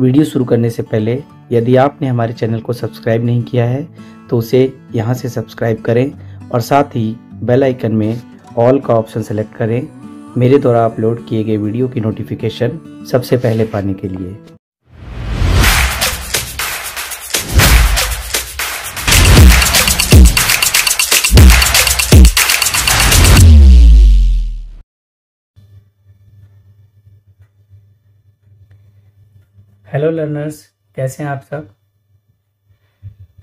video शुरू करने से पहले यदि आपने हमारे चैनल को सब्सक्राइब नहीं किया है तो उसे यहाँ से सब्सक्राइब करें और साथ ही बेल आइकन में ऑल का ऑप्शन सेलेक्ट करें मेरे द्वारा अपलोड किए गए वीडियो की नोटिफिकेशन सबसे पहले पाने के लिए हेलो लर्नर्स कैसे हैं आप सब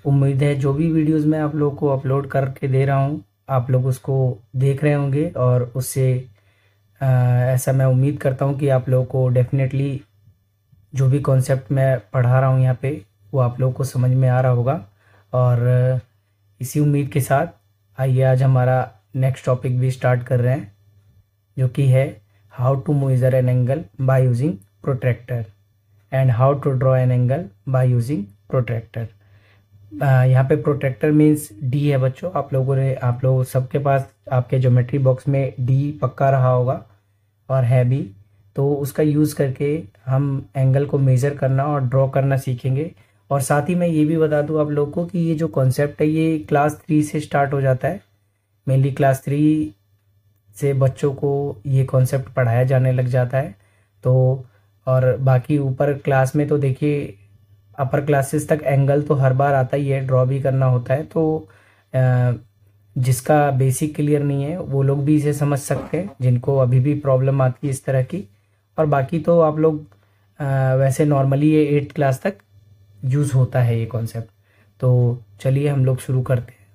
उम्मीद है जो भी वीडियोस मैं आप लोगों को अपलोड करके दे रहा हूं आप लोग उसको देख रहे होंगे और उससे आ, ऐसा मैं उम्मीद करता हूं कि आप लोगों को डेफिनेटली जो भी कॉन्सेप्ट मैं पढ़ा रहा हूं यहां पे वो आप लोगों को समझ में आ रहा होगा और इसी उम्मीद के साथ आइए आज हमारा नेक्स्ट टॉपिक भी स्टार्ट कर रहे हैं जो कि है how to measure an angle by using protractor and how to draw an angle by using protractor यहाँ पे प्रोट्रैक्टर मीन्स डी है बच्चों आप लोगों ने आप लोग सबके पास आपके ज्योमेट्री बॉक्स में डी पक्का रहा होगा और है भी तो उसका यूज़ करके हम एंगल को मेज़र करना और ड्रॉ करना सीखेंगे और साथ ही मैं ये भी बता दूँ आप लोग को कि ये जो कॉन्सेप्ट है ये क्लास थ्री से स्टार्ट हो जाता है मेनली क्लास थ्री से बच्चों को ये कॉन्सेप्ट पढ़ाया जाने लग जाता है तो और बाकी ऊपर क्लास में तो देखिए अपर क्लासेस तक एंगल तो हर बार आता ही है ड्रॉ भी करना होता है तो जिसका बेसिक क्लियर नहीं है वो लोग भी इसे समझ सकते हैं जिनको अभी भी प्रॉब्लम आती है इस तरह की और बाकी तो आप लोग वैसे नॉर्मली ये एट्थ क्लास तक यूज़ होता है ये कॉन्सेप्ट तो चलिए हम लोग शुरू करते हैं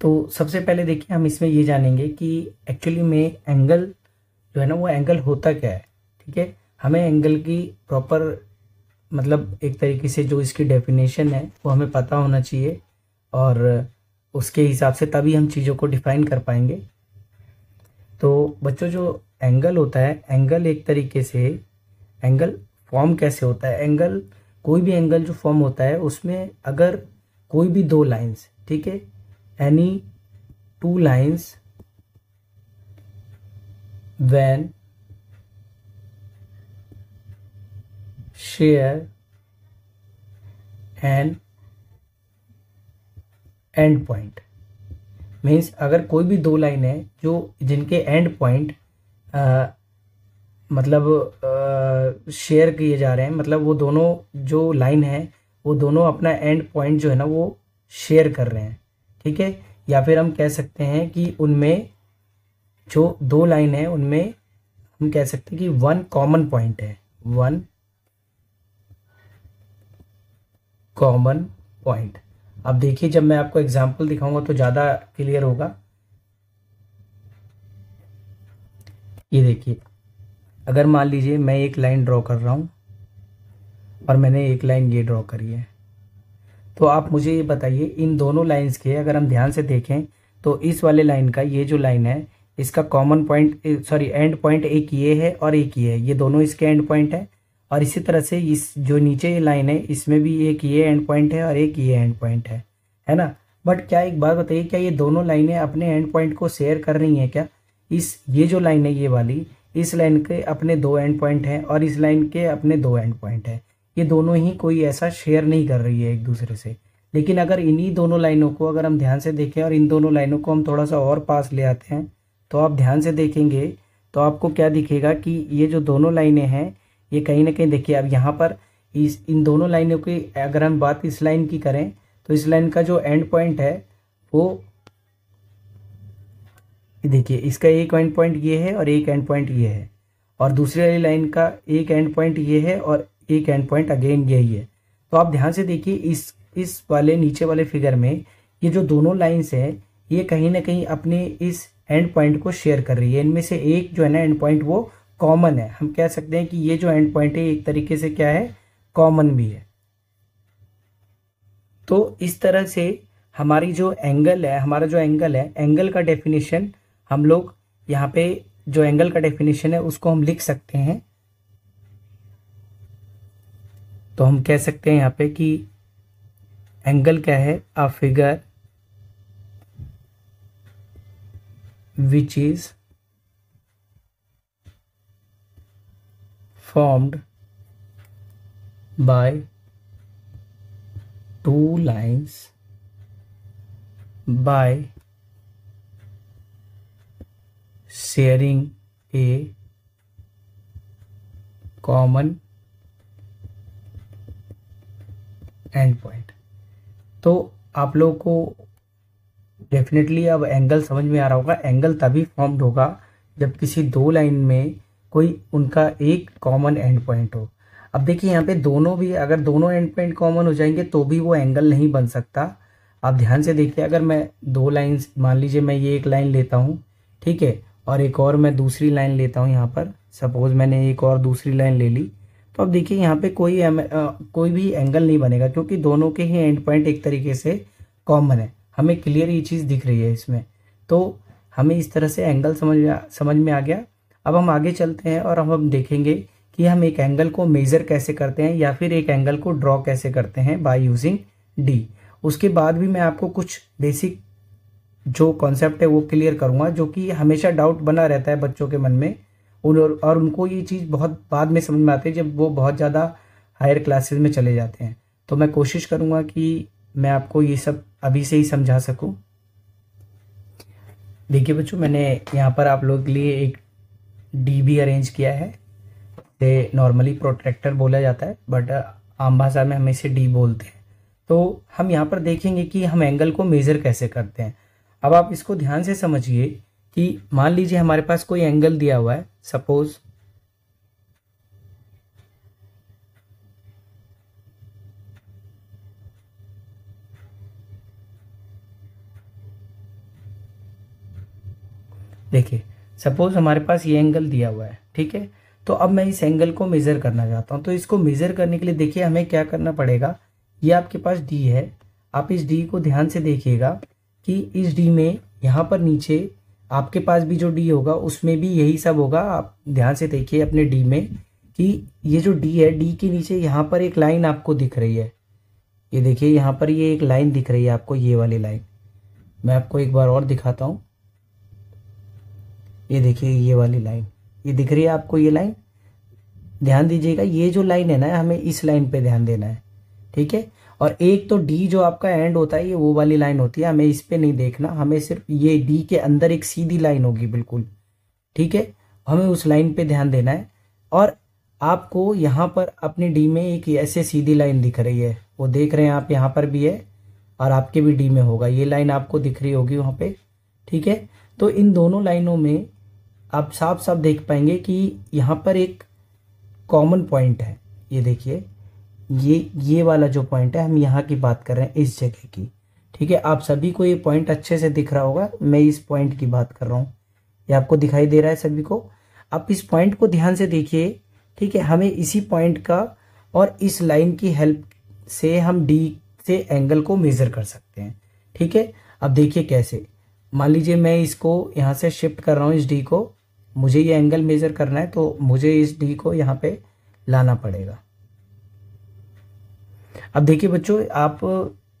तो सबसे पहले देखिए हम इसमें ये जानेंगे कि एक्चुअली में एंगल जो है ना वो एंगल होता क्या है ठीक है हमें एंगल की प्रॉपर मतलब एक तरीके से जो इसकी डेफिनेशन है वो हमें पता होना चाहिए और उसके हिसाब से तभी हम चीज़ों को डिफाइन कर पाएंगे तो बच्चों जो एंगल होता है एंगल एक तरीके से एंगल फॉर्म कैसे होता है एंगल कोई भी एंगल जो फॉर्म होता है उसमें अगर कोई भी दो लाइंस ठीक है any two lines when share an end point means अगर कोई भी दो लाइन है जो जिनके एंड पॉइंट मतलब शेयर किए जा रहे हैं मतलब वो दोनों जो लाइन है वो दोनों अपना एंड पॉइंट जो है ना वो शेयर कर रहे हैं ठीक है या फिर हम कह सकते हैं कि उनमें जो दो लाइन है उनमें हम कह सकते हैं कि वन कॉमन पॉइंट है वन कॉमन पॉइंट अब देखिए जब मैं आपको एग्जाम्पल दिखाऊंगा तो ज़्यादा क्लियर होगा ये देखिए अगर मान लीजिए मैं एक लाइन ड्रॉ कर रहा हूं और मैंने एक लाइन ये ड्रॉ करी है तो आप मुझे ये बताइए इन दोनों लाइंस के अगर हम ध्यान से देखें तो इस वाले लाइन का ये जो लाइन है इसका common point sorry end point एक ये है और एक ये है ये दोनों इसके एंड पॉइंट है और इसी तरह से इस जो नीचे ये लाइन है इसमें भी एक ये एंड पॉइंट है और एक ये एंड पॉइंट है है ना बट क्या एक बात बताइए क्या ये दोनों लाइनें अपने एंड पॉइंट को शेयर कर रही हैं क्या इस ये जो लाइन है ये वाली इस लाइन के अपने दो एंड पॉइंट हैं और इस लाइन के अपने दो एंड पॉइंट हैं ये दोनों ही कोई ऐसा शेयर नहीं कर रही है एक दूसरे से लेकिन अगर इन्हीं दोनों लाइनों को अगर हम ध्यान से देखें और इन दोनों लाइनों को हम थोड़ा सा और पास ले आते हैं तो आप ध्यान से देखेंगे तो आपको क्या दिखेगा कि ये जो दोनों लाइनें हैं ये कहीं ना कहीं देखिए अब यहाँ पर इस इन दोनों लाइनों की अगर हम बात इस लाइन की करें तो इस लाइन का जो एंड पॉइंट है वो देखिए इसका एक एंड पॉइंट ये है और एक एंड पॉइंट ये है और दूसरी वाली लाइन का एक एंड पॉइंट ये है और एक एंड पॉइंट अगेन यही है तो आप ध्यान से देखिए इस इस वाले नीचे वाले फिगर में ये जो दोनों लाइन्स है ये कहीं ना कहीं अपने इस एंड पॉइंट को शेयर कर रही है इनमें से एक जो है ना एंड पॉइंट वो कॉमन है हम कह सकते हैं कि ये जो एंड पॉइंट है एक तरीके से क्या है कॉमन भी है तो इस तरह से हमारी जो एंगल है हमारा जो एंगल है एंगल का डेफिनेशन हम लोग यहाँ पे जो एंगल का डेफिनेशन है उसको हम लिख सकते हैं तो हम कह सकते हैं यहाँ पे कि एंगल क्या है a figure which is formed by two lines by sharing a common end point तो आप लोगों को डेफिनेटली अब एंगल समझ में आ रहा होगा एंगल तभी फॉर्म्ड होगा जब किसी दो लाइन में कोई उनका एक कॉमन एंड पॉइंट हो अब देखिए यहाँ पे दोनों भी अगर दोनों एंड पॉइंट कॉमन हो जाएंगे तो भी वो एंगल नहीं बन सकता आप ध्यान से देखिए अगर मैं दो लाइन्स मान लीजिए मैं ये एक लाइन लेता हूँ ठीक है और एक और मैं दूसरी लाइन लेता हूँ यहाँ पर सपोज़ मैंने एक और दूसरी लाइन ले ली तो अब देखिए यहाँ पे कोई आ, कोई भी एंगल नहीं बनेगा क्योंकि दोनों के ही एंड पॉइंट एक तरीके से कॉमन है हमें क्लियर ये चीज़ दिख रही है इसमें तो हमें इस तरह से एंगल समझ में समझ में आ गया अब हम आगे चलते हैं और हम हम देखेंगे कि हम एक एंगल को मेज़र कैसे करते हैं या फिर एक एंगल को ड्रॉ कैसे करते हैं बाय यूजिंग डी उसके बाद भी मैं आपको कुछ बेसिक जो कॉन्सेप्ट है वो क्लियर करूंगा जो कि हमेशा डाउट बना रहता है बच्चों के मन में उन और उनको ये चीज़ बहुत बाद में समझ में आती है जब वो बहुत ज़्यादा हायर क्लासेस में चले जाते हैं तो मैं कोशिश करूँगा कि मैं आपको ये सब अभी से ही समझा सकूँ देखिए बच्चों मैंने यहाँ पर आप लोग के लिए एक डी भी अरेंज किया है इसे नॉर्मली प्रोट्रैक्टर बोला जाता है बट uh, आम भाषा में हम इसे डी बोलते हैं तो हम यहाँ पर देखेंगे कि हम एंगल को मेज़र कैसे करते हैं अब आप इसको ध्यान से समझिए कि मान लीजिए हमारे पास कोई एंगल दिया हुआ है सपोज देखिए सपोज हमारे पास ये एंगल दिया हुआ है ठीक है तो अब मैं इस एंगल को मेज़र करना चाहता हूँ तो इसको मेज़र करने के लिए देखिए हमें क्या करना पड़ेगा ये आपके पास डी है आप इस डी को ध्यान से देखिएगा कि इस डी में यहाँ पर नीचे आपके पास भी जो डी होगा उसमें भी यही सब होगा आप ध्यान से देखिए अपने डी में कि ये जो डी है डी के नीचे यहाँ पर एक लाइन आपको दिख रही है ये देखिए यहाँ पर ये एक लाइन दिख रही है आपको ये वाली लाइन मैं आपको एक बार और दिखाता हूँ ये देखिए ये वाली लाइन ये दिख रही है आपको ये लाइन ध्यान दीजिएगा ये जो लाइन है ना हमें इस लाइन पे ध्यान देना है ठीक है और एक तो डी जो आपका एंड होता है ये वो वाली लाइन होती है हमें इस पे नहीं देखना हमें सिर्फ ये डी के अंदर एक सीधी लाइन होगी बिल्कुल ठीक है हमें उस लाइन पे ध्यान देना है और आपको यहाँ पर अपने डी में एक ऐसे सीधी लाइन दिख रही है वो देख रहे हैं आप यहाँ पर भी है और आपके भी डी में होगा ये लाइन आपको दिख रही होगी वहाँ पे ठीक है तो इन दोनों लाइनों में आप साफ साफ देख पाएंगे कि यहाँ पर एक कॉमन पॉइंट है ये देखिए ये ये वाला जो पॉइंट है हम यहाँ की बात कर रहे हैं इस जगह की ठीक है आप सभी को ये पॉइंट अच्छे से दिख रहा होगा मैं इस पॉइंट की बात कर रहा हूँ ये आपको दिखाई दे रहा है सभी को आप इस पॉइंट को ध्यान से देखिए ठीक है हमें इसी पॉइंट का और इस लाइन की हेल्प से हम डी से एंगल को मेज़र कर सकते हैं ठीक है अब देखिए कैसे मान लीजिए मैं इसको यहाँ से शिफ्ट कर रहा हूँ इस डी को मुझे ये एंगल मेज़र करना है तो मुझे इस डी को यहाँ पे लाना पड़ेगा अब देखिए बच्चों आप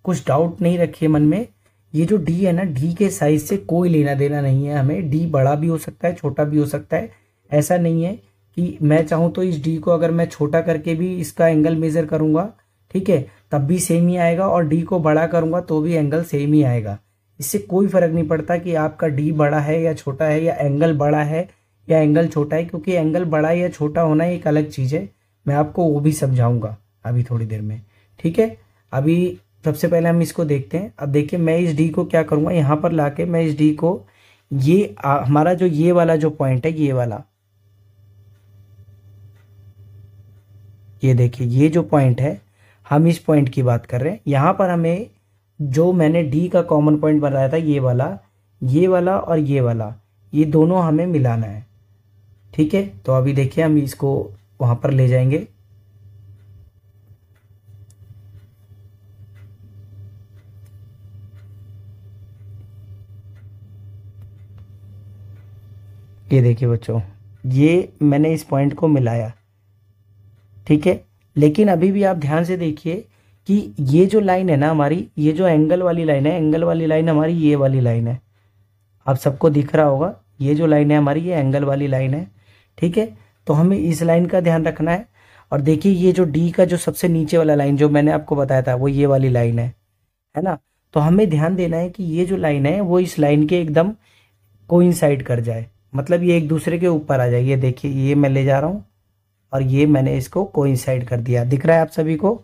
कुछ डाउट नहीं रखिए मन में ये जो डी है ना डी के साइज से कोई लेना देना नहीं है हमें डी बड़ा भी हो सकता है छोटा भी हो सकता है ऐसा नहीं है कि मैं चाहूँ तो इस डी को अगर मैं छोटा करके भी इसका एंगल मेज़र करूंगा ठीक है तब भी सेम ही आएगा और डी को बड़ा करूंगा तो भी एंगल सेम ही आएगा इससे कोई फर्क नहीं पड़ता कि आपका डी बड़ा है या छोटा है या एंगल बड़ा है या एंगल छोटा है क्योंकि एंगल बड़ा या छोटा होना एक अलग चीज़ है मैं आपको वो भी समझाऊंगा अभी थोड़ी देर में ठीक है अभी सबसे पहले हम इसको देखते हैं अब देखिए मैं इस डी को क्या करूंगा यहां पर लाके मैं इस डी को ये आ, हमारा जो ये वाला जो पॉइंट है ये वाला ये देखिए ये जो पॉइंट है हम इस पॉइंट की बात कर रहे हैं यहां पर हमें जो मैंने डी का कॉमन पॉइंट बनाया था ये वाला ये वाला और ये वाला ये दोनों हमें मिलाना है ठीक है तो अभी देखिए हम इसको वहां पर ले जाएंगे ये देखिए बच्चों ये मैंने इस पॉइंट को मिलाया ठीक है लेकिन अभी भी आप ध्यान से देखिए कि ये जो लाइन है ना हमारी ये जो एंगल वाली लाइन है एंगल वाली लाइन हमारी ये वाली लाइन है आप सबको दिख रहा होगा ये जो लाइन है हमारी ये एंगल वाली लाइन है ठीक है तो हमें इस लाइन का ध्यान रखना है और देखिए ये जो डी का जो सबसे नीचे वाला लाइन जो मैंने आपको बताया था वो ये वाली लाइन है है ना तो हमें ध्यान देना है कि ये जो लाइन है वो इस लाइन के एकदम कोइंसाइड कर जाए मतलब ये एक दूसरे के ऊपर आ जाए ये देखिए ये मैं ले जा रहा हूँ और ये मैंने इसको कोइंसाइड कर दिया दिख रहा है आप सभी को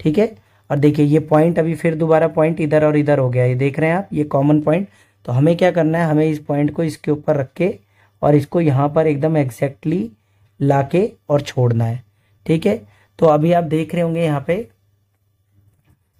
ठीक है और देखिए ये पॉइंट अभी फिर दोबारा पॉइंट इधर और इधर हो गया ये देख रहे हैं आप ये कॉमन पॉइंट तो हमें क्या करना है हमें इस पॉइंट को इसके ऊपर रख के और इसको यहाँ पर एकदम एग्जैक्टली लाके और छोड़ना है ठीक है तो अभी आप देख रहे होंगे यहाँ पे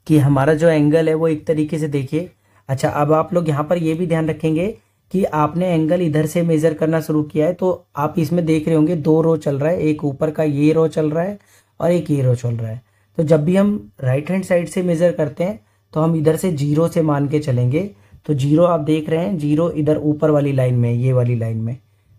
कि हमारा जो एंगल है वो एक तरीके से देखिए अच्छा अब आप लोग यहाँ पर ये भी ध्यान रखेंगे कि आपने एंगल इधर से मेज़र करना शुरू किया है तो आप इसमें देख रहे होंगे दो रो चल रहा है एक ऊपर का ये रो चल रहा है और एक ये रो चल रहा है तो जब भी हम राइट हैंड साइड से मेज़र करते हैं तो हम इधर से जीरो से मान के चलेंगे तो जीरो आप देख रहे हैं जीरो इधर ऊपर वाली लाइन में ये वाली लाइन में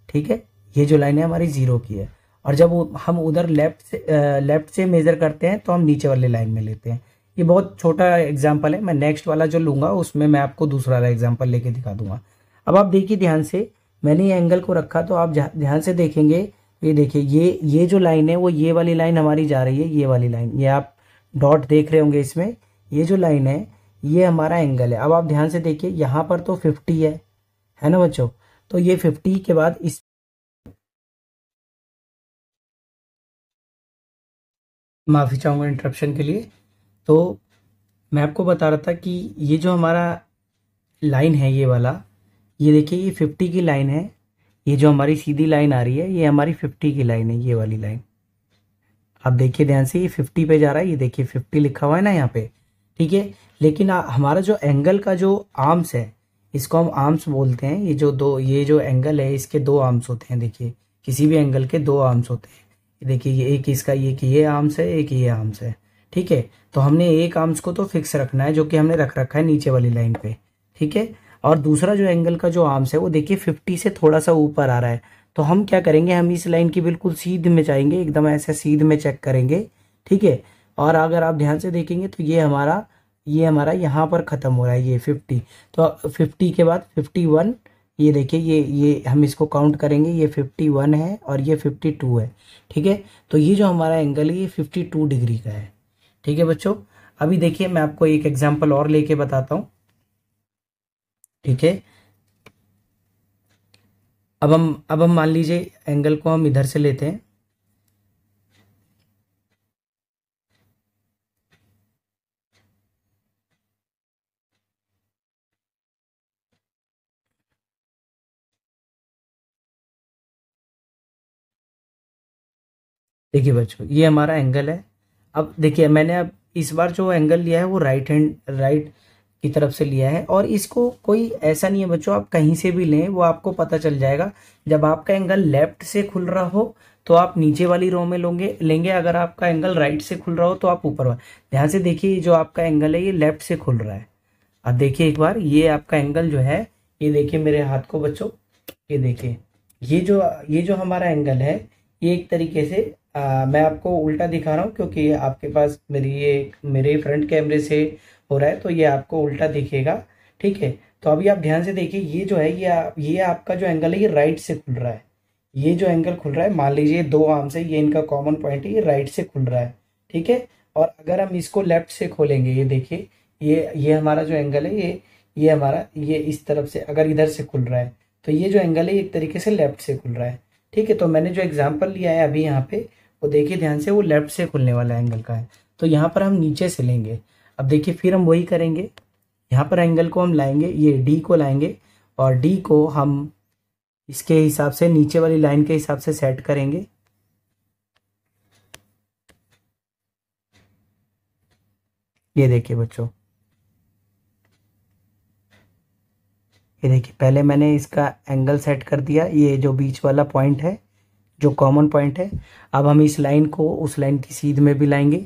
ठीक है ये जो लाइन है हमारी ज़ीरो की है और जब हम उधर लेफ्ट से लेफ्ट से मेज़र करते हैं तो हम नीचे वाले लाइन में लेते हैं ये बहुत छोटा एग्जाम्पल है मैं नेक्स्ट वाला जो लूंगा उसमें मैं आपको दूसरा वाला एग्जाम्पल लेके दिखा दूंगा अब आप देखिए ध्यान से मैंने ये एंगल को रखा तो आप ध्यान से देखेंगे ये देखिए ये ये जो लाइन है वो ये वाली लाइन हमारी जा रही है ये वाली लाइन ये आप डॉट देख रहे होंगे इसमें ये जो लाइन है ये हमारा एंगल है अब आप ध्यान से देखिए यहाँ पर तो फिफ्टी है है ना बच्चों तो ये फिफ्टी के बाद इस माफ़ी चाहूँगा इंटरप्शन के लिए तो मैं आपको बता रहा था कि ये जो हमारा लाइन है ये वाला ये देखिए ये फिफ्टी की लाइन है ये जो हमारी सीधी लाइन आ रही है ये हमारी फिफ्टी की लाइन है ये वाली लाइन आप देखिए ध्यान से ये फिफ्टी पे जा रहा है ये देखिए फिफ्टी लिखा हुआ है ना यहाँ पे ठीक है लेकिन आ, हमारा जो एंगल का जो आर्म्स है इसको हम आर्म्स बोलते हैं ये जो दो ये जो एंगल है इसके दो आर्म्स होते हैं देखिए किसी भी एंगल के दो आर्म्स होते हैं देखिए ये एक इसका ये कि ये आर्म्स है एक ये आर्म्स है ठीक है तो हमने एक आर्म्स को तो फिक्स रखना है जो कि हमने रख रखा है नीचे वाली लाइन पे ठीक है और दूसरा जो एंगल का जो आर्म्स है वो देखिए फिफ्टी से थोड़ा सा ऊपर आ रहा है तो हम क्या करेंगे हम इस लाइन की बिल्कुल सीध में जाएंगे एकदम ऐसे सीध में चेक करेंगे ठीक है और अगर आप ध्यान से देखेंगे तो ये हमारा ये हमारा यहाँ पर ख़त्म हो रहा है ये फिफ्टी तो फिफ्टी के बाद फिफ्टी वन ये देखिए ये ये हम इसको काउंट करेंगे ये फिफ्टी वन है और ये फिफ्टी टू है ठीक है तो ये जो हमारा एंगल है ये फिफ्टी टू डिग्री का है ठीक है बच्चों अभी देखिए मैं आपको एक एग्जाम्पल और लेके बताता हूँ ठीक है अब हम अब हम मान लीजिए एंगल को हम इधर से लेते हैं देखिए बच्चों ये हमारा एंगल है अब देखिए मैंने अब इस बार जो एंगल लिया है वो राइट हैंड राइट की तरफ से लिया है और इसको कोई ऐसा नहीं है बच्चों आप कहीं से भी लें वो आपको पता चल जाएगा जब आपका एंगल लेफ्ट से खुल रहा हो तो आप नीचे वाली रो में लोगे लेंगे अगर आपका एंगल राइट से खुल रहा हो तो आप ऊपर वाला ध्यान से देखिए जो आपका एंगल है ये लेफ्ट से खुल रहा है अब देखिए एक बार ये आपका एंगल जो है ये देखिए मेरे हाथ को बच्चों ये देखिए ये जो ये जो हमारा एंगल है ये एक तरीके से आ, मैं आपको उल्टा दिखा रहा हूँ क्योंकि आपके पास मेरी ये मेरे फ्रंट कैमरे से हो रहा है तो ये आपको उल्टा दिखेगा ठीक है तो अभी आप ध्यान से देखिए ये जो है ये आप, ये आपका जो एंगल है ये राइट से खुल रहा है ये जो एंगल खुल रहा है मान लीजिए दो आर्म से ये इनका कॉमन पॉइंट है ये राइट से खुल रहा है ठीक है और अगर हम इसको लेफ्ट से खोलेंगे ये देखिए ये ये हमारा जो एंगल है ये ये हमारा ये इस तरफ से अगर इधर से खुल रहा है तो ये जो एंगल है एक तरीके से लेफ्ट से खुल रहा है ठीक है तो मैंने जो एग्जाम्पल लिया है अभी यहाँ पे वो देखिए ध्यान से वो लेफ्ट से खुलने वाला एंगल का है तो यहाँ पर हम नीचे से लेंगे अब देखिए फिर हम वही करेंगे यहाँ पर एंगल को हम लाएंगे ये डी को लाएंगे और डी को हम इसके हिसाब से नीचे वाली लाइन के हिसाब से सेट करेंगे ये देखिए बच्चों ये देखिए पहले मैंने इसका एंगल सेट कर दिया ये जो बीच वाला पॉइंट है जो कॉमन पॉइंट है अब हम इस लाइन को उस लाइन की सीध में भी लाएंगे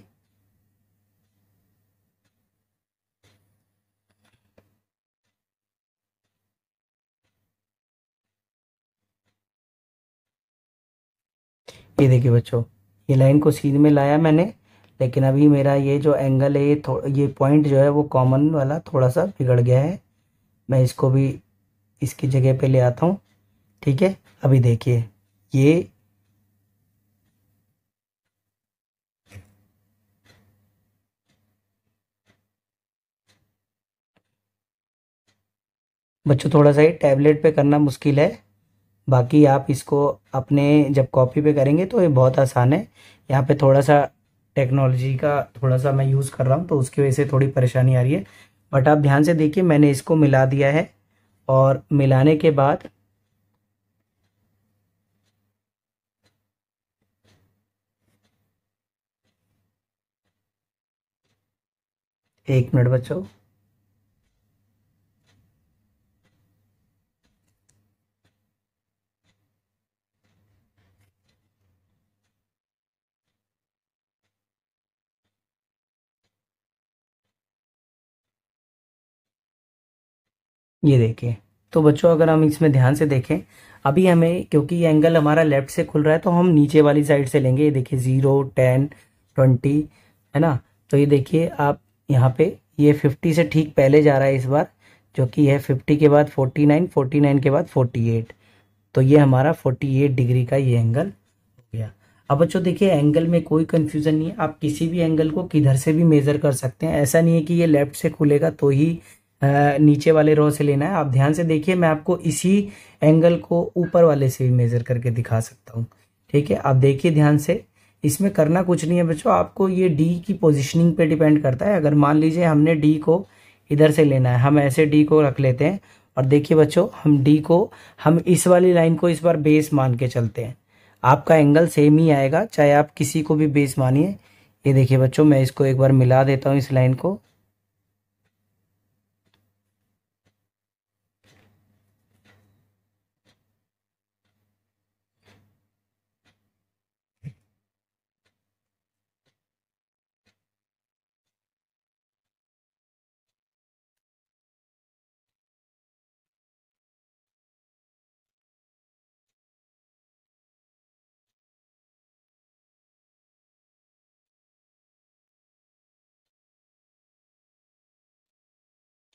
ये देखिए बच्चों ये लाइन को सीध में लाया मैंने लेकिन अभी मेरा ये जो एंगल है ये ये पॉइंट जो है वो कॉमन वाला थोड़ा सा बिगड़ गया है मैं इसको भी इसकी जगह पे ले आता हूँ ठीक है अभी देखिए ये बच्चों थोड़ा सा ये टैबलेट पे करना मुश्किल है बाकी आप इसको अपने जब कॉपी पे करेंगे तो ये बहुत आसान है यहाँ पे थोड़ा सा टेक्नोलॉजी का थोड़ा सा मैं यूज़ कर रहा हूँ तो उसकी वजह से थोड़ी परेशानी आ रही है बट आप ध्यान से देखिए मैंने इसको मिला दिया है और मिलाने के बाद एक मिनट बच्चों ये देखिए तो बच्चों अगर हम इसमें ध्यान से देखें अभी हमें क्योंकि ये एंगल हमारा लेफ्ट से खुल रहा है तो हम नीचे वाली साइड से लेंगे ये देखिए ज़ीरो टेन ट्वेंटी है ना तो ये देखिए आप यहाँ पे ये फिफ्टी से ठीक पहले जा रहा है इस बार जो कि है फिफ्टी के बाद फोर्टी नाइन फोर्टी नाइन के बाद फोर्टी एट तो ये हमारा फोर्टी एट डिग्री का ये एंगल हो गया अब बच्चों देखिए एंगल में कोई कन्फ्यूज़न नहीं है आप किसी भी एंगल को किधर से भी मेज़र कर सकते हैं ऐसा नहीं है कि ये लेफ़्ट से खुलेगा तो ही नीचे वाले रो से लेना है आप ध्यान से देखिए मैं आपको इसी एंगल को ऊपर वाले से भी मेज़र करके दिखा सकता हूँ ठीक है आप देखिए ध्यान से इसमें करना कुछ नहीं है बच्चों आपको ये डी की पोजिशनिंग पे डिपेंड करता है अगर मान लीजिए हमने डी को इधर से लेना है हम ऐसे डी को रख लेते हैं और देखिए बच्चों हम डी को हम इस वाली लाइन को इस बार बेस मान के चलते हैं आपका एंगल सेम ही आएगा चाहे आप किसी को भी बेस मानिए ये देखिए बच्चों मैं इसको एक बार मिला देता हूँ इस लाइन को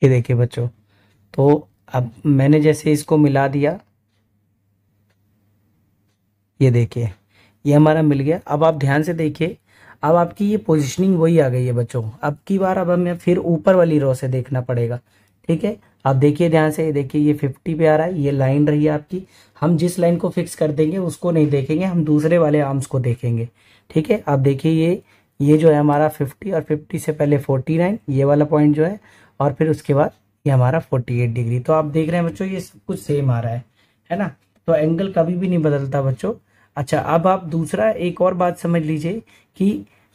ये देखिए बच्चों तो अब मैंने जैसे इसको मिला दिया ये देखिए ये हमारा मिल गया अब आप ध्यान से देखिए अब आपकी ये पोजीशनिंग वही आ गई है बच्चों अब की बार अब हमें फिर ऊपर वाली रो से देखना पड़ेगा ठीक है आप देखिए ध्यान से देखिए ये फिफ्टी पे आ रहा है ये लाइन रही है आपकी हम जिस लाइन को फिक्स कर देंगे उसको नहीं देखेंगे हम दूसरे वाले आर्म्स को देखेंगे ठीक है आप देखिए ये ये जो है हमारा फिफ्टी और फिफ्टी से पहले फोर्टी नाइन ये वाला पॉइंट जो है और फिर उसके बाद ये हमारा 48 डिग्री तो आप देख रहे हैं बच्चों ये सब कुछ सेम आ रहा है है ना तो एंगल कभी भी नहीं बदलता बच्चों अच्छा अब आप दूसरा एक और बात समझ लीजिए कि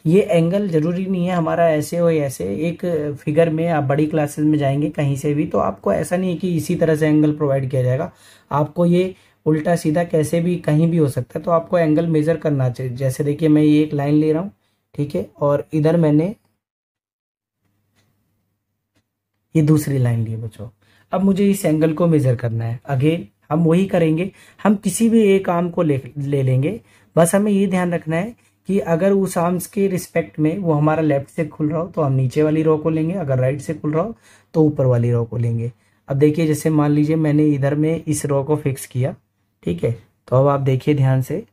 ये एंगल ज़रूरी नहीं है हमारा ऐसे हो ऐसे एक फिगर में आप बड़ी क्लासेस में जाएंगे कहीं से भी तो आपको ऐसा नहीं है कि इसी तरह से एंगल प्रोवाइड किया जाएगा आपको ये उल्टा सीधा कैसे भी कहीं भी हो सकता है तो आपको एंगल मेज़र करना चाहिए जैसे देखिए मैं ये एक लाइन ले रहा हूँ ठीक है और इधर मैंने ये दूसरी लाइन लिए बच्चों अब मुझे इस एंगल को मेजर करना है अगेन हम वही करेंगे हम किसी भी एक आर्म को ले ले लेंगे बस हमें ये ध्यान रखना है कि अगर उस आर्म्स के रिस्पेक्ट में वो हमारा लेफ्ट से खुल रहा हो तो हम नीचे वाली रो को लेंगे अगर राइट से खुल रहा हो तो ऊपर वाली रो को लेंगे अब देखिए जैसे मान लीजिए मैंने इधर में इस रो को फिक्स किया ठीक है तो अब आप देखिए ध्यान से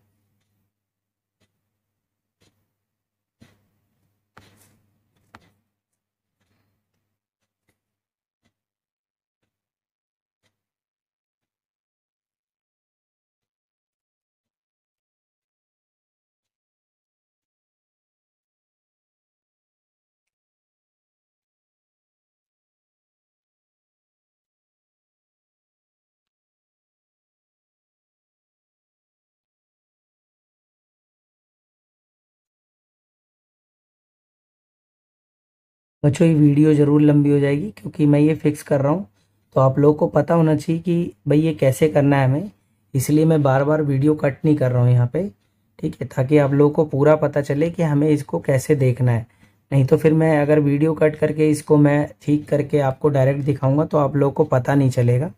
बच्चों ये वीडियो ज़रूर लंबी हो जाएगी क्योंकि मैं ये फिक्स कर रहा हूँ तो आप लोगों को पता होना चाहिए कि भाई ये कैसे करना है हमें इसलिए मैं बार बार वीडियो कट नहीं कर रहा हूँ यहाँ पे ठीक है ताकि आप लोगों को पूरा पता चले कि हमें इसको कैसे देखना है नहीं तो फिर मैं अगर वीडियो कट करके इसको मैं ठीक करके आपको डायरेक्ट दिखाऊंगा तो आप लोगों को पता नहीं चलेगा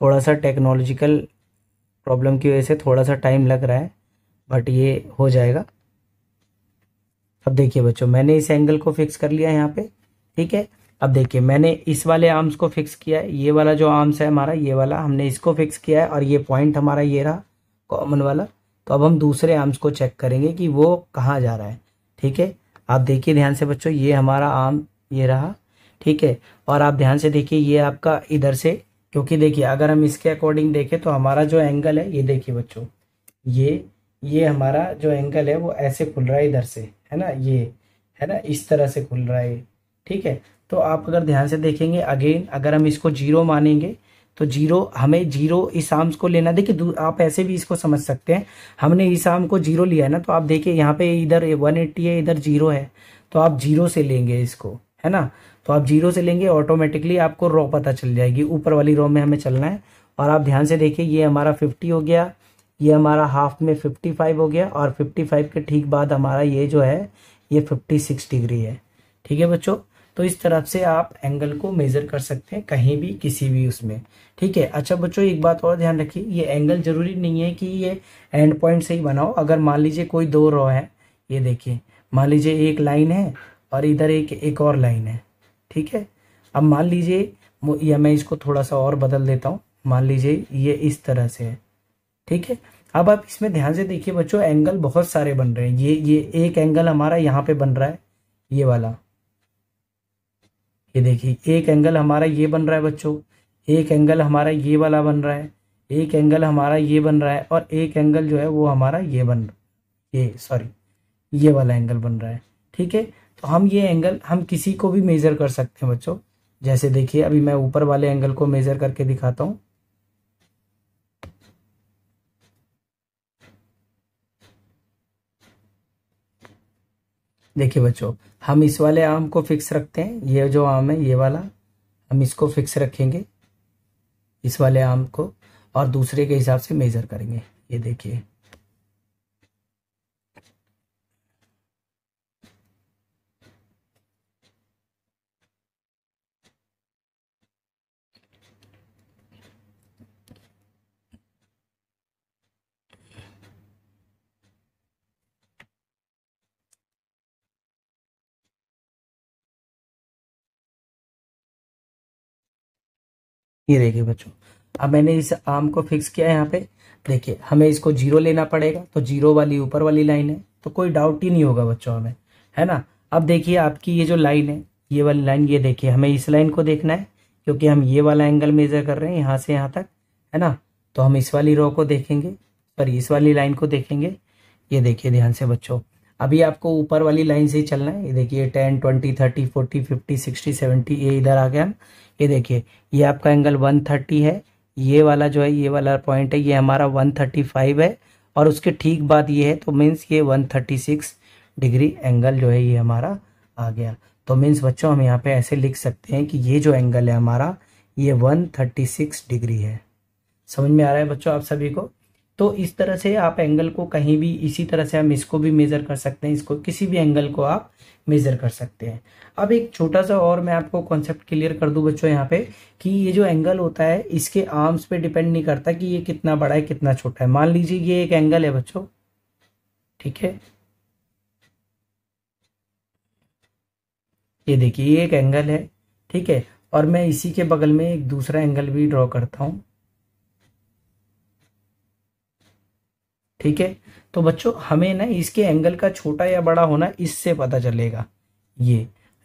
थोड़ा सा टेक्नोलॉजिकल प्रॉब्लम की वजह से थोड़ा सा टाइम लग रहा है बट ये हो जाएगा अब देखिए बच्चों मैंने इस एंगल को फिक्स कर लिया यहाँ पे ठीक है अब देखिए मैंने इस वाले आर्म्स को फिक्स किया है ये वाला जो आर्म्स है हमारा ये वाला हमने इसको फिक्स किया है और ये पॉइंट हमारा ये रहा कॉमन वाला तो अब हम दूसरे आर्म्स को चेक करेंगे कि वो कहाँ जा रहा है ठीक है आप देखिए ध्यान से बच्चों ये हमारा आर्म ये रहा ठीक है और आप ध्यान से देखिए ये आपका इधर से क्योंकि देखिए अगर हम इसके अकॉर्डिंग देखें तो हमारा जो एंगल है ये देखिए बच्चों ये ये हमारा जो एंगल है वो ऐसे खुल रहा है इधर से है ना ये है ना इस तरह से खुल रहा है ठीक है तो आप अगर ध्यान से देखेंगे अगेन अगर हम इसको जीरो मानेंगे तो जीरो हमें जीरो इस आर्म्स को लेना देखिए आप ऐसे भी इसको समझ सकते हैं हमने इस आर्म को जीरो लिया है ना तो आप देखिए यहाँ पे इधर वन एट्टी है इधर जीरो है तो आप जीरो से लेंगे इसको है ना तो आप जीरो से लेंगे ऑटोमेटिकली आपको रॉ पता चल जाएगी ऊपर वाली रॉ में हमें चलना है और आप ध्यान से देखिए ये हमारा फिफ्टी हो गया ये हमारा हाफ में 55 हो गया और 55 के ठीक बाद हमारा ये जो है ये 56 डिग्री है ठीक है बच्चों तो इस तरफ से आप एंगल को मेजर कर सकते हैं कहीं भी किसी भी उसमें ठीक है अच्छा बच्चों एक बात और ध्यान रखिए ये एंगल जरूरी नहीं है कि ये एंड पॉइंट से ही बनाओ अगर मान लीजिए कोई दो रो है ये देखिए मान लीजिए एक लाइन है और इधर एक एक और लाइन है ठीक है अब मान लीजिए या मैं इसको थोड़ा सा और बदल देता हूँ मान लीजिए ये इस तरह से है ठीक है अब आप इसमें ध्यान से देखिए बच्चों एंगल बहुत सारे बन रहे हैं ये ये एक एंगल हमारा यहाँ पे बन रहा है ये वाला ये देखिए एक एंगल हमारा ये बन रहा है बच्चों एक एंगल हमारा ये वाला बन रहा है एक एंगल हमारा ये बन रहा है और एक एंगल जो है वो हमारा ये बन रहा है ये सॉरी ये वाला एंगल बन रहा है ठीक है तो हम ये एंगल हम किसी को भी मेज़र कर सकते हैं बच्चों जैसे देखिए अभी मैं ऊपर वाले एंगल को मेज़र करके दिखाता हूँ देखिए बच्चों हम इस वाले आम को फिक्स रखते हैं ये जो आम है ये वाला हम इसको फिक्स रखेंगे इस वाले आम को और दूसरे के हिसाब से मेज़र करेंगे ये देखिए ये देखिए बच्चों अब मैंने इस आर्म को फिक्स किया है यहाँ पे देखिए हमें इसको जीरो लेना पड़ेगा तो जीरो वाली ऊपर वाली लाइन है तो कोई डाउट ही नहीं होगा बच्चों हमें है ना अब देखिए आपकी ये जो लाइन है ये वाली लाइन ये देखिए हमें इस लाइन को देखना है क्योंकि हम ये वाला एंगल मेजर कर रहे हैं यहाँ से यहाँ तक है ना तो हम इस वाली रो को देखेंगे पर इस वाली लाइन को देखेंगे ये देखिए ध्यान से बच्चों अभी आपको ऊपर वाली लाइन से ही चलना है ये देखिए ten twenty thirty forty fifty sixty seventy ये इधर आ गया हम ये देखिए ये आपका एंगल वन थर्टी है ये वाला जो है ये वाला पॉइंट है ये हमारा वन थर्टी फाइव है और उसके ठीक बाद ये है तो मीन्स ये one thirty six degree angle जो है ये हमारा आ गया तो मीन्स बच्चों हम यहाँ पे ऐसे लिख सकते हैं कि ये जो एंगल है हमारा ये वन थर्टी सिक्स डिग्री है समझ में आ रहा है बच्चों आप सभी को तो इस तरह से आप एंगल को कहीं भी इसी तरह से हम इसको भी मेज़र कर सकते हैं इसको किसी भी एंगल को आप मेज़र कर सकते हैं अब एक छोटा सा और मैं आपको कॉन्सेप्ट क्लियर कर दूं बच्चों यहाँ पे कि ये जो एंगल होता है इसके आर्म्स पे डिपेंड नहीं करता कि ये कितना बड़ा है कितना छोटा है मान लीजिए ये एक एंगल है बच्चों ठीक है ये देखिए ये एक एंगल है ठीक है और मैं इसी के बगल में एक दूसरा एंगल भी ड्रॉ करता हूं ठीक है तो बच्चों हमें ना इसके एंगल का छोटा या बड़ा होना इससे पता चलेगा ये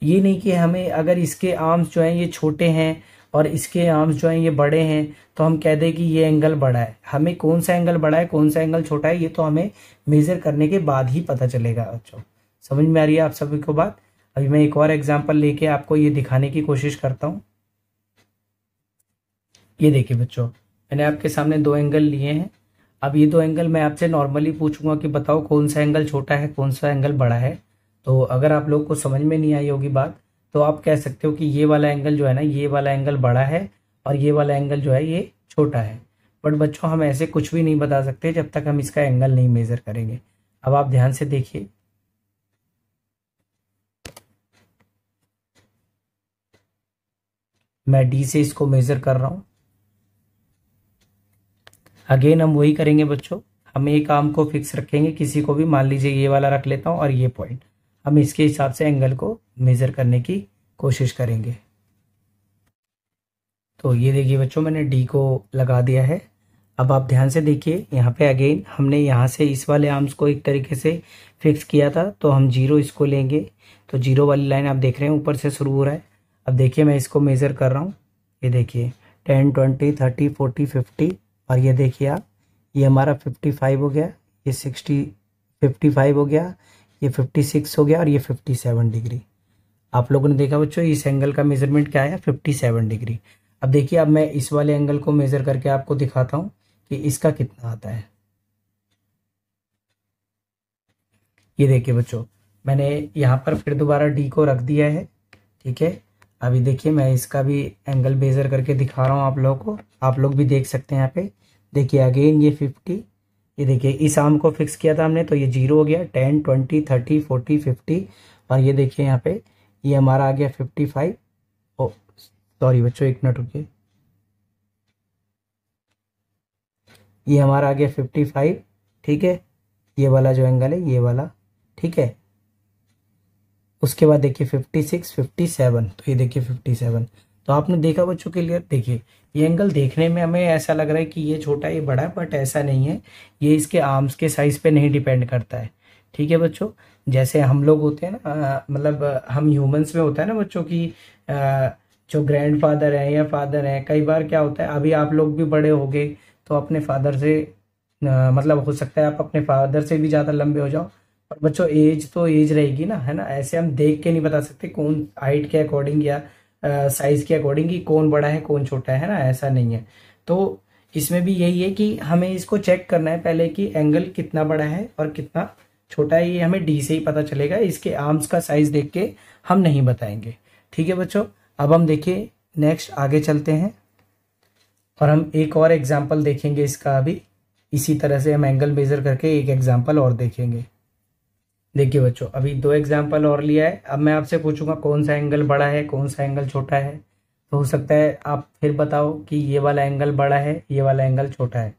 ये नहीं कि हमें अगर इसके आर्म्स जो हैं ये छोटे हैं और इसके आर्म्स जो हैं ये बड़े हैं तो हम कह दें कि ये एंगल बड़ा है हमें कौन सा एंगल बड़ा है कौन सा एंगल छोटा है ये तो हमें मेज़र करने के बाद ही पता चलेगा बच्चों समझ में आ रही है आप सभी को बात अभी मैं एक और एग्जाम्पल लेके आपको ये दिखाने की कोशिश करता हूँ ये देखिए बच्चों मैंने आपके सामने दो एंगल लिए हैं अब ये दो एंगल मैं आपसे नॉर्मली पूछूंगा कि बताओ कौन सा एंगल छोटा है कौन सा एंगल बड़ा है तो अगर आप लोग को समझ में नहीं आई होगी बात तो आप कह सकते हो कि ये वाला एंगल जो है ना ये वाला एंगल बड़ा है और ये वाला एंगल जो है ये छोटा है बट बच्चों हम ऐसे कुछ भी नहीं बता सकते जब तक हम इसका एंगल नहीं मेज़र करेंगे अब आप ध्यान से देखिए मैं डी से इसको मेज़र कर रहा हूँ अगेन हम वही करेंगे बच्चों हम एक आर्म को फिक्स रखेंगे किसी को भी मान लीजिए ये वाला रख लेता हूँ और ये पॉइंट हम इसके हिसाब से एंगल को मेज़र करने की कोशिश करेंगे तो ये देखिए बच्चों मैंने डी को लगा दिया है अब आप ध्यान से देखिए यहाँ पे अगेन हमने यहाँ से इस वाले आर्म्स को एक तरीके से फिक्स किया था तो हम जीरो इसको लेंगे तो जीरो वाली लाइन आप देख रहे हैं ऊपर से शुरू हो रहा है अब देखिए मैं इसको मेज़र कर रहा हूँ ये देखिए ten twenty thirty forty fifty और ये देखिए आप ये हमारा फिफ्टी फाइव हो गया ये सिक्सटी फिफ्टी फाइव हो गया ये फिफ्टी सिक्स हो गया और ये फिफ्टी सेवन डिग्री आप लोगों ने देखा बच्चों इस एंगल का मेजरमेंट क्या है फिफ्टी सेवन डिग्री अब देखिए अब मैं इस वाले एंगल को मेज़र करके आपको दिखाता हूँ कि इसका कितना आता है ये देखिए बच्चों मैंने यहाँ पर फिर दोबारा डी को रख दिया है ठीक है अभी देखिए मैं इसका भी एंगल बेजर करके दिखा रहा हूँ आप लोगों को आप लोग भी देख सकते हैं यहाँ पे देखिए अगेन ये फिफ्टी ये देखिए इस आर्म को फिक्स किया था हमने तो ये जीरो हो गया ten twenty thirty forty fifty और ये देखिए यहाँ पे ये हमारा आ गया फिफ्टी फाइव ओ सॉरी बच्चों एक मिनट रुकिए ये हमारा आ गया फिफ्टी फाइव ठीक है ये वाला जो एंगल है ये वाला ठीक है उसके बाद देखिए फिफ्टी सिक्स फिफ्टी सेवन तो ये देखिए फिफ्टी सेवन तो आपने देखा बच्चों के लिए देखिए ये एंगल देखने में हमें ऐसा लग रहा है कि ये छोटा ये बड़ा बट ऐसा नहीं है ये इसके आर्म्स के साइज़ पे नहीं डिपेंड करता है ठीक है बच्चों जैसे हम लोग होते हैं ना मतलब हम ह्यूमंस में होता है ना बच्चों की आ, जो ग्रैंड फादर हैं या फादर हैं कई बार क्या होता है अभी आप लोग भी बड़े हो गए तो अपने फादर से आ, मतलब हो सकता है आप अपने फादर से भी ज़्यादा लंबे हो जाओ और बच्चों एज तो एज रहेगी ना है ना ऐसे हम देख के नहीं बता सकते कौन हाइट के अकॉर्डिंग या साइज के अकॉर्डिंग ही कौन बड़ा है कौन छोटा है ना ऐसा नहीं है तो इसमें भी यही है कि हमें इसको चेक करना है पहले कि एंगल कितना बड़ा है और कितना छोटा है ये हमें डी से ही पता चलेगा इसके आर्म्स का साइज देख के हम नहीं बताएंगे ठीक है बच्चों अब हम देखिए नेक्स्ट आगे चलते हैं और हम एक और एग्जाम्पल देखेंगे इसका अभी इसी तरह से हम एंगल मेज़र करके एक एग्जाम्पल और देखेंगे देखिए बच्चों अभी दो एग्जाम्पल और लिया है अब मैं आपसे पूछूंगा कौन सा एंगल बड़ा है कौन सा एंगल छोटा है तो हो सकता है आप फिर बताओ कि ये वाला एंगल बड़ा है ये वाला एंगल छोटा है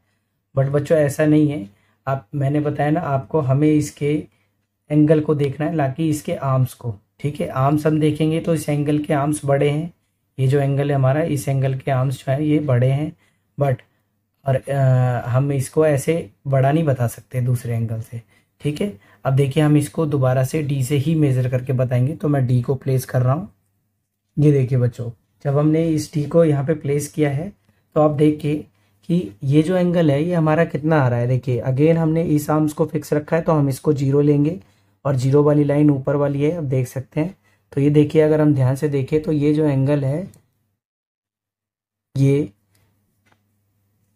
बट बच्चों ऐसा नहीं है आप मैंने बताया ना आपको हमें इसके एंगल को देखना है ना कि इसके आर्म्स को ठीक है आर्म्स हम देखेंगे तो इस एंगल के आर्म्स बड़े हैं ये जो एंगल है हमारा इस एंगल के आर्म्स जो है ये बड़े हैं बट और आ, हम इसको ऐसे बड़ा नहीं बता सकते दूसरे एंगल से ठीक है अब देखिए हम इसको दोबारा से डी से ही मेज़र करके बताएंगे तो मैं डी को प्लेस कर रहा हूँ ये देखिए बच्चों जब हमने इस डी को यहाँ पे प्लेस किया है तो आप देखिए कि ये जो एंगल है ये हमारा कितना आ रहा है देखिए अगेन हमने इस आर्म्स को फिक्स रखा है तो हम इसको जीरो लेंगे और जीरो वाली लाइन ऊपर वाली है अब देख सकते हैं तो ये देखिए अगर हम ध्यान से देखें तो ये जो एंगल है ये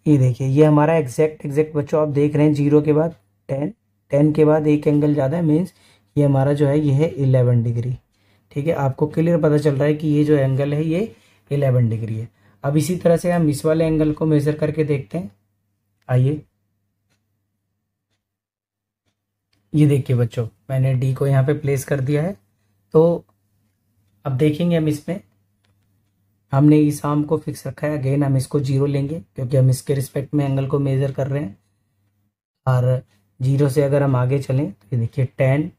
ये देखिए ये हमारा एग्जैक्ट एग्जैक्ट बच्चों आप देख रहे हैं जीरो के बाद टेन टेन के बाद एक एंगल ज़्यादा है मीन्स ये हमारा जो है ये है इलेवन डिग्री ठीक है आपको क्लियर पता चल रहा है कि ये जो एंगल है ये इलेवन डिग्री है अब इसी तरह से हम इस वाले एंगल को मेज़र करके देखते हैं आइए ये देखिए बच्चों मैंने डी को यहाँ पे प्लेस कर दिया है तो अब देखेंगे हम इसमें हमने इस आर्म को फिक्स रखा है अगेन हम इसको जीरो लेंगे क्योंकि हम इसके रिस्पेक्ट में एंगल को मेज़र कर रहे हैं और जीरो से अगर हम आगे चलें तो ये देखिए ten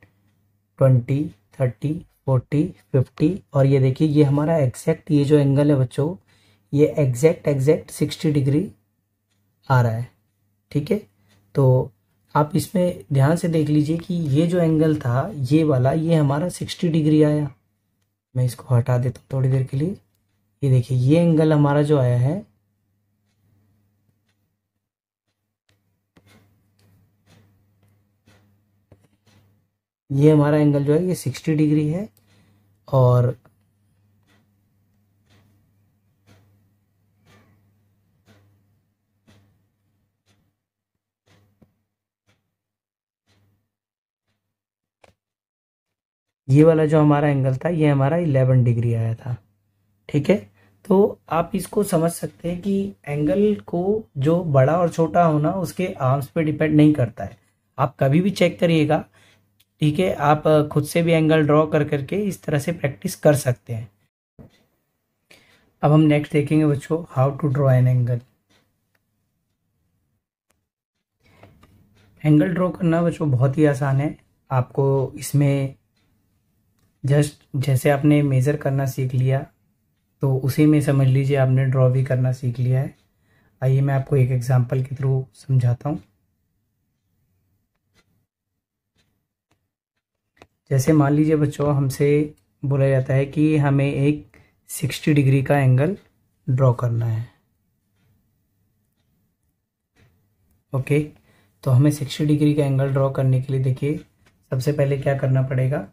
twenty thirty forty fifty और ये देखिए ये हमारा एग्जैक्ट ये जो एंगल है बच्चों ये एग्जैक्ट एग्जैक्ट सिक्सटी डिग्री आ रहा है ठीक है तो आप इसमें ध्यान से देख लीजिए कि ये जो एंगल था ये वाला ये हमारा सिक्सटी डिग्री आया मैं इसको हटा देता हूँ थोड़ी देर के लिए ये देखिए ये एंगल हमारा जो आया है ये हमारा एंगल जो है ये सिक्सटी डिग्री है और ये वाला जो हमारा एंगल था ये हमारा इलेवन डिग्री आया था ठीक है तो आप इसको समझ सकते हैं कि एंगल को जो बड़ा और छोटा होना उसके आर्म्स पे डिपेंड नहीं करता है आप कभी भी चेक करिएगा ठीक है आप खुद से भी एंगल ड्रॉ कर करके इस तरह से प्रैक्टिस कर सकते हैं अब हम नेक्स्ट देखेंगे बच्चों how to draw an angle angle draw करना बच्चों बहुत ही आसान है आपको इसमें जस्ट जैसे आपने मेज़र करना सीख लिया तो उसी में समझ लीजिए आपने ड्रॉ भी करना सीख लिया है आइए मैं आपको एक एग्जांपल के थ्रू समझाता हूँ जैसे मान लीजिए बच्चों हमसे बोला जाता है कि हमें एक सिक्सटी डिग्री का एंगल ड्रॉ करना है ओके तो हमें सिक्सटी डिग्री का एंगल ड्रॉ करने के लिए देखिए सबसे पहले क्या करना पड़ेगा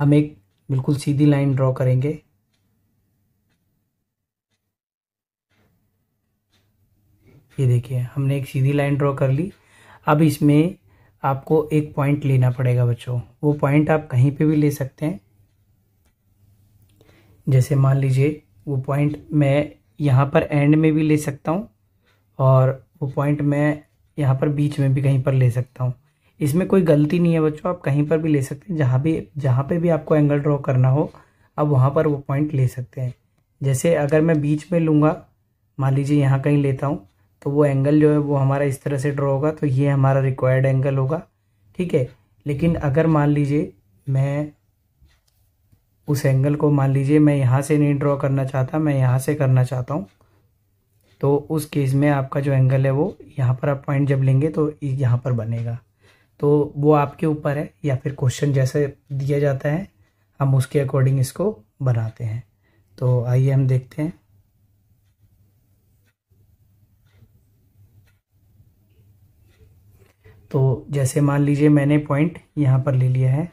हम एक बिल्कुल सीधी लाइन ड्रॉ करेंगे ये देखिए हमने एक सीधी लाइन ड्रॉ कर ली अब इसमें आपको एक पॉइंट लेना पड़ेगा बच्चों वो पॉइंट आप कहीं पे भी ले सकते हैं जैसे मान लीजिए वो पॉइंट मैं यहाँ पर एंड में भी ले सकता हूँ और वो पॉइंट मैं यहाँ पर बीच में भी कहीं पर ले सकता हूँ इसमें कोई गलती नहीं है बच्चों आप कहीं पर भी ले सकते हैं जहाँ भी जहाँ पे भी आपको एंगल ड्रॉ करना हो आप वहाँ पर वो पॉइंट ले सकते हैं जैसे अगर मैं बीच में लूँगा मान लीजिए यहाँ कहीं लेता हूँ तो वो एंगल जो है वो हमारा इस तरह से ड्रॉ होगा तो ये हमारा रिक्वायर्ड एंगल होगा ठीक है लेकिन अगर मान लीजिए मैं उस एंगल को मान लीजिए मैं यहाँ से नहीं ड्रॉ करना चाहता मैं यहाँ से करना चाहता हूँ तो उस केस में आपका जो एंगल है वो यहाँ पर आप पॉइंट जब लेंगे तो यहाँ पर बनेगा तो वो आपके ऊपर है या फिर क्वेश्चन जैसे दिया जाता है हम उसके अकॉर्डिंग इसको बनाते हैं तो आइए हम देखते हैं तो जैसे मान लीजिए मैंने पॉइंट यहाँ पर ले लिया है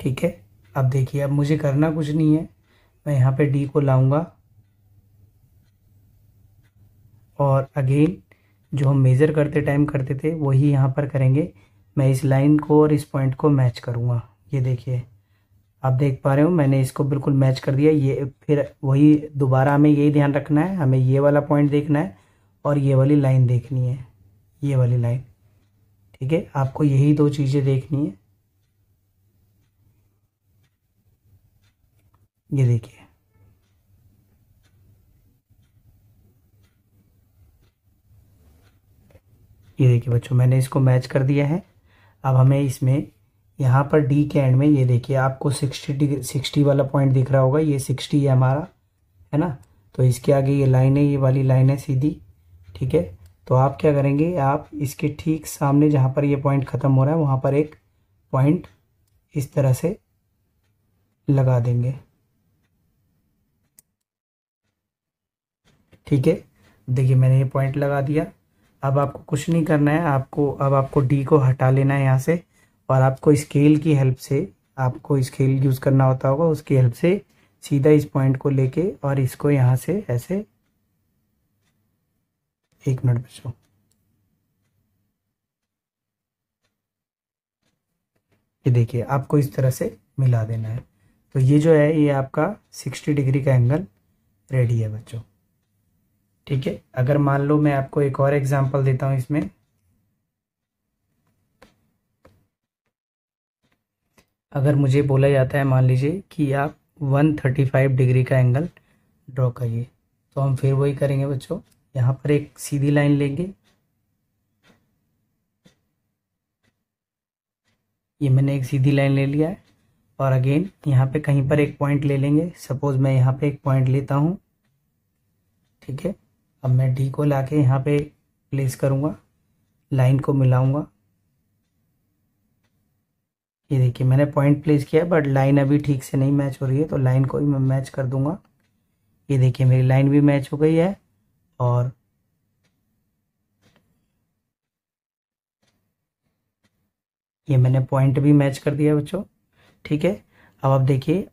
ठीक है अब देखिए अब मुझे करना कुछ नहीं है मैं यहाँ पे डी को लाऊंगा और अगेन जो हम मेज़र करते टाइम करते थे वही यहाँ पर करेंगे मैं इस लाइन को और इस पॉइंट को मैच करूँगा ये देखिए आप देख पा रहे हो मैंने इसको बिल्कुल मैच कर दिया ये फिर वही दोबारा हमें यही ध्यान रखना है हमें ये वाला पॉइंट देखना है और ये वाली लाइन देखनी है ये वाली लाइन ठीक है आपको यही दो चीज़ें देखनी है ये देखिए ये देखिए बच्चों मैंने इसको मैच कर दिया है अब हमें इसमें यहाँ पर डी के एंड में ये देखिए आपको सिक्सटी डिग्री सिक्सटी वाला पॉइंट दिख रहा होगा ये सिक्सटी है हमारा है ना तो इसके आगे ये लाइन है ये वाली लाइन है सीधी ठीक है तो आप क्या करेंगे आप इसके ठीक सामने जहाँ पर ये पॉइंट ख़त्म हो रहा है वहाँ पर एक पॉइंट इस तरह से लगा देंगे ठीक है देखिए मैंने ये पॉइंट लगा दिया अब आपको कुछ नहीं करना है आपको अब आपको डी को हटा लेना है यहाँ से और आपको स्केल की हेल्प से आपको स्केल यूज़ करना होता होगा उसकी हेल्प से सीधा इस पॉइंट को लेके और इसको यहाँ से ऐसे एक मिनट बचो ये देखिए आपको इस तरह से मिला देना है तो ये जो है ये आपका सिक्सटी डिग्री का एंगल रेडी है बच्चों ठीक है अगर मान लो मैं आपको एक और एग्जांपल देता हूँ इसमें अगर मुझे बोला जाता है मान लीजिए कि आप 135 डिग्री का एंगल ड्रॉ करिए तो हम फिर वही करेंगे बच्चों यहाँ पर एक सीधी लाइन लेंगे ये मैंने एक सीधी लाइन ले लिया है और अगेन यहाँ पे कहीं पर एक पॉइंट ले लेंगे सपोज मैं यहाँ पे एक पॉइंट लेता हूँ ठीक है अब मैं डी को ला के यहाँ पे प्लेस करूँगा लाइन को मिलाऊँगा ये देखिए मैंने पॉइंट प्लेस किया बट लाइन अभी ठीक से नहीं मैच हो रही है तो लाइन को भी मैं मैच कर दूंगा ये देखिए मेरी लाइन भी मैच हो गई है और ये मैंने पॉइंट भी मैच कर दिया बच्चों ठीक है अब आप देखिए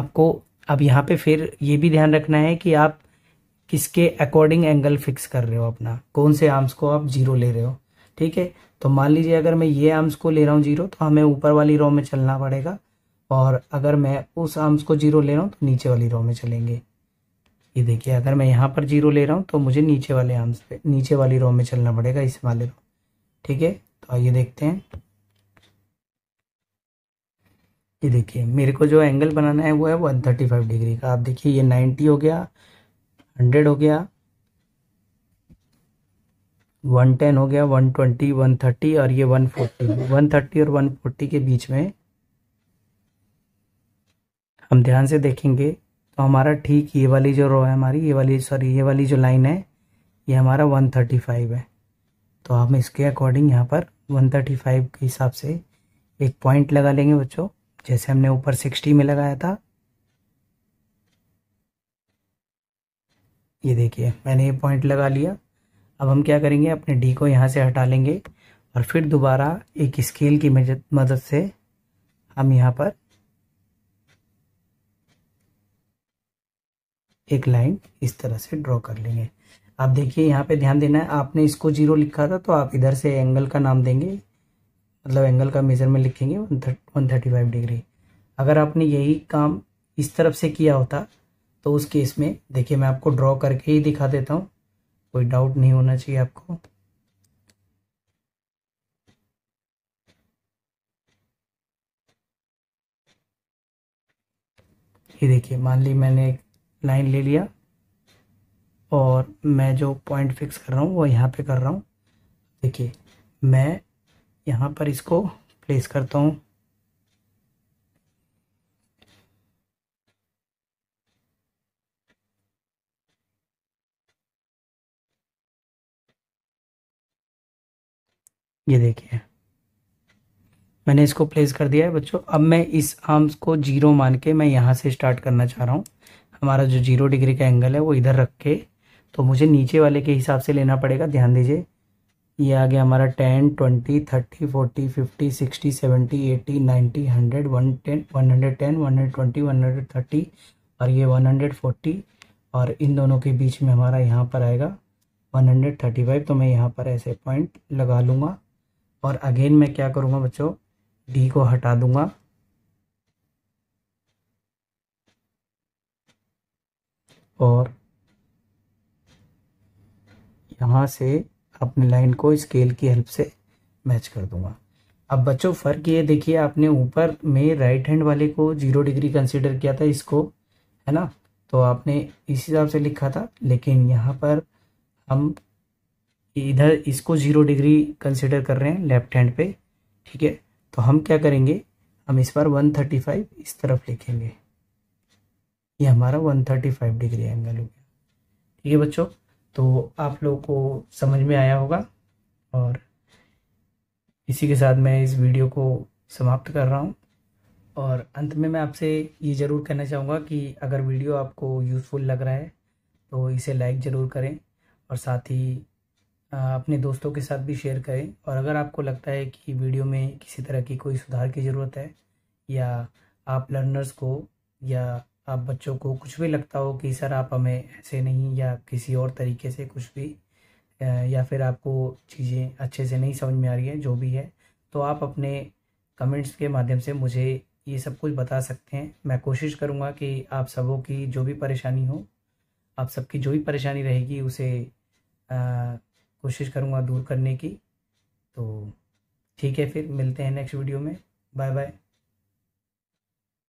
आपको अब यहाँ पे फिर ये भी ध्यान रखना है कि आप किसके अकॉर्डिंग एंगल फिक्स कर रहे हो अपना कौन से आर्म्स को आप जीरो ले रहे हो ठीक है तो मान लीजिए अगर मैं ये आर्म्स को ले रहा हूँ जीरो तो हमें ऊपर वाली रो में चलना पड़ेगा और अगर मैं उस आर्म्स को जीरो ले रहा हूँ तो नीचे वाली रो में चलेंगे ये देखिए अगर मैं यहाँ पर जीरो ले रहा हूँ तो मुझे नीचे वाले आर्म्स पे नीचे वाली रो में चलना पड़ेगा इस वाले रो ठीक है तो आइए देखते हैं ये देखिए मेरे को जो एंगल बनाना है वो है वन थर्टी फाइव डिग्री का आप देखिए ये नाइन्टी हो गया हंड्रेड हो गया वन टेन हो गया वन ट्वेंटी वन थर्टी और ये वन फोर्टी वन थर्टी और वन फोर्टी के बीच में हम ध्यान से देखेंगे तो हमारा ठीक ये वाली जो रो है हमारी ये वाली सॉरी ये वाली जो लाइन है ये हमारा वन थर्टी फाइव है तो हम इसके अकॉर्डिंग यहाँ पर वन थर्टी फाइव के हिसाब से एक पॉइंट लगा लेंगे बच्चों जैसे हमने ऊपर सिक्सटी में लगाया था ये देखिए मैंने ये पॉइंट लगा लिया अब हम क्या करेंगे अपने डी को यहाँ से हटा लेंगे और फिर दोबारा एक स्केल की मदद से हम यहाँ पर एक लाइन इस तरह से ड्रॉ कर लेंगे आप देखिए यहाँ पे ध्यान देना है आपने इसको जीरो लिखा था तो आप इधर से एंगल का नाम देंगे मतलब एंगल का मेजरमेंट लिखेंगे वन थर्टी फाइव डिग्री अगर आपने यही काम इस तरफ से किया होता तो उस केस में देखिए मैं आपको ड्रॉ करके ही दिखा देता हूँ कोई डाउट नहीं होना चाहिए आपको ये देखिए मान ली मैंने एक लाइन ले लिया और मैं जो पॉइंट फिक्स कर रहा हूँ वो यहाँ पे कर रहा हूँ देखिए मैं यहाँ पर इसको प्लेस करता हूँ ये देखिए मैंने इसको प्लेस कर दिया है बच्चों अब मैं इस आर्म्स को जीरो मान के मैं यहाँ से स्टार्ट करना चाह रहा हूँ हमारा जो जीरो डिग्री का एंगल है वो इधर रख के तो मुझे नीचे वाले के हिसाब से लेना पड़ेगा ध्यान दीजिए ये आ गया हमारा ten twenty thirty forty fifty sixty seventy eighty ninety hundred one ten one hundred ten one hundred twenty one hundred thirty और ये वन हंड्रेड फोर्टी और इन दोनों के बीच में हमारा यहाँ पर आएगा वन हंड्रेड थर्टी फाइव तो मैं यहाँ पर ऐसे पॉइंट लगा लूँगा और अगेन मैं क्या करूँगा बच्चों डी को हटा दूंगा और यहाँ से अपनी लाइन को स्केल की हेल्प से मैच कर दूंगा अब बच्चों फ़र्क ये देखिए आपने ऊपर में राइट हैंड वाले को जीरो डिग्री कंसीडर किया था इसको है ना तो आपने इस हिसाब से लिखा था लेकिन यहाँ पर हम इधर इसको ज़ीरो डिग्री कंसिडर कर रहे हैं लेफ्ट हैंड पे ठीक है तो हम क्या करेंगे हम इस बार 135 इस तरफ लिखेंगे ये हमारा 135 डिग्री एंगल हो गया ठीक है बच्चों तो आप लोगों को समझ में आया होगा और इसी के साथ मैं इस वीडियो को समाप्त कर रहा हूँ और अंत में मैं आपसे ये ज़रूर कहना चाहूँगा कि अगर वीडियो आपको यूज़फुल लग रहा है तो इसे लाइक ज़रूर करें और साथ ही अपने दोस्तों के साथ भी शेयर करें और अगर आपको लगता है कि वीडियो में किसी तरह की कोई सुधार की ज़रूरत है या आप लर्नर्स को या आप बच्चों को कुछ भी लगता हो कि सर आप हमें ऐसे नहीं या किसी और तरीके से कुछ भी या फिर आपको चीज़ें अच्छे से नहीं समझ में आ रही है जो भी है तो आप अपने कमेंट्स के माध्यम से मुझे ये सब कुछ बता सकते हैं मैं कोशिश करूँगा कि आप सबों की जो भी परेशानी हो आप सबकी जो भी परेशानी रहेगी उसे आ, कोशिश करूँगा दूर करने की तो ठीक है फिर मिलते हैं नेक्स्ट वीडियो में बाय बाय